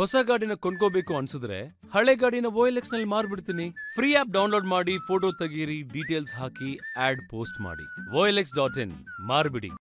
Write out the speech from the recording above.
ಹೊಸ ಗಾಡಿನ ಕೊಂಡ್ಕೋಬೇಕು ಅನ್ಸಿದ್ರೆ ಹಳೆ ಗಾಡಿನ ಓ ಎಲ್ ಎಕ್ಸ್ ನಲ್ಲಿ ಮಾರ್ಬಿಡ್ತೀನಿ ಫ್ರೀ ಆಪ್ ಡೌನ್ಲೋಡ್ ಮಾಡಿ ಫೋಟೋ ತೆಗೀರಿ ಡೀಟೇಲ್ಸ್ ಹಾಕಿ ಆಡ್ ಪೋಸ್ಟ್ ಮಾಡಿ ಓ ಡಾಟ್ ಇನ್ ಮಾರ್ಬಿಡಿ